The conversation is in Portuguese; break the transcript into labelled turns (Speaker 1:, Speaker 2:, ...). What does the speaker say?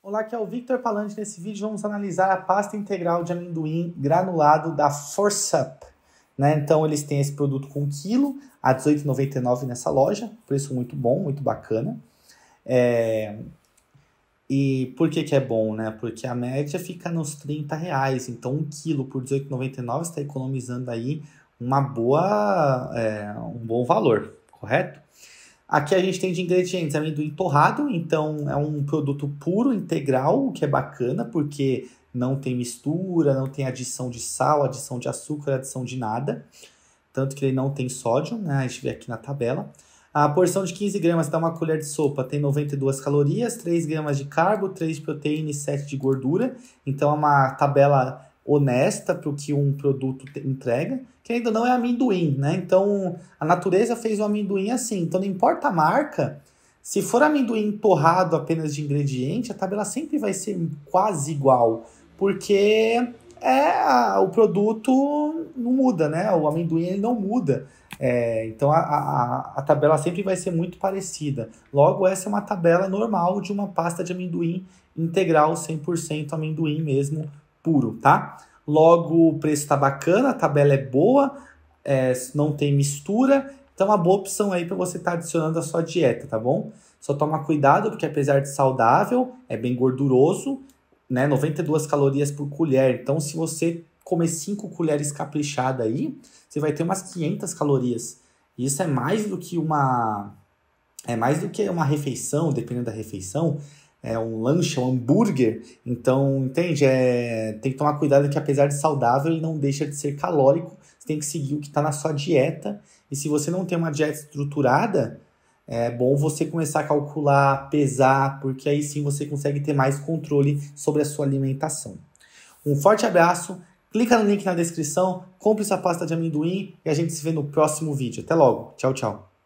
Speaker 1: Olá, aqui é o Victor Palante. Nesse vídeo vamos analisar a pasta integral de amendoim granulado da Force Up. Né? Então eles têm esse produto com quilo a R$18,99 nessa loja, preço muito bom, muito bacana. É... E por que, que é bom, né? Porque a média fica nos 30 reais, então um quilo por 18,99 está economizando aí uma boa, é, um bom valor, correto? Aqui a gente tem de ingredientes amendoim torrado, então é um produto puro, integral, o que é bacana, porque não tem mistura, não tem adição de sal, adição de açúcar, adição de nada. Tanto que ele não tem sódio, né? A gente vê aqui na tabela. A porção de 15 gramas dá uma colher de sopa, tem 92 calorias, 3 gramas de carbo, 3 de proteína e 7 de gordura. Então é uma tabela honesta para o que um produto entrega, que ainda não é amendoim, né? Então a natureza fez o amendoim assim. Então não importa a marca, se for amendoim torrado apenas de ingrediente, a tabela sempre vai ser quase igual, porque é a, o produto não muda, né? O amendoim ele não muda. É, então a, a, a, tabela sempre vai ser muito parecida. Logo, essa é uma tabela normal de uma pasta de amendoim integral, 100% amendoim mesmo, puro, tá? Logo, o preço tá bacana, a tabela é boa, é, não tem mistura, então é uma boa opção aí para você estar tá adicionando à sua dieta, tá bom? Só toma cuidado, porque apesar de saudável, é bem gorduroso, né? 92 calorias por colher. Então, se você comer 5 colheres caprichada aí, você vai ter umas 500 calorias. isso é mais do que uma é mais do que uma refeição, dependendo da refeição, é um lanche, é um hambúrguer. Então, entende? É, tem que tomar cuidado que apesar de saudável, ele não deixa de ser calórico. Você tem que seguir o que está na sua dieta. E se você não tem uma dieta estruturada, é bom você começar a calcular, pesar, porque aí sim você consegue ter mais controle sobre a sua alimentação. Um forte abraço, clica no link na descrição, compre sua pasta de amendoim e a gente se vê no próximo vídeo. Até logo, tchau, tchau.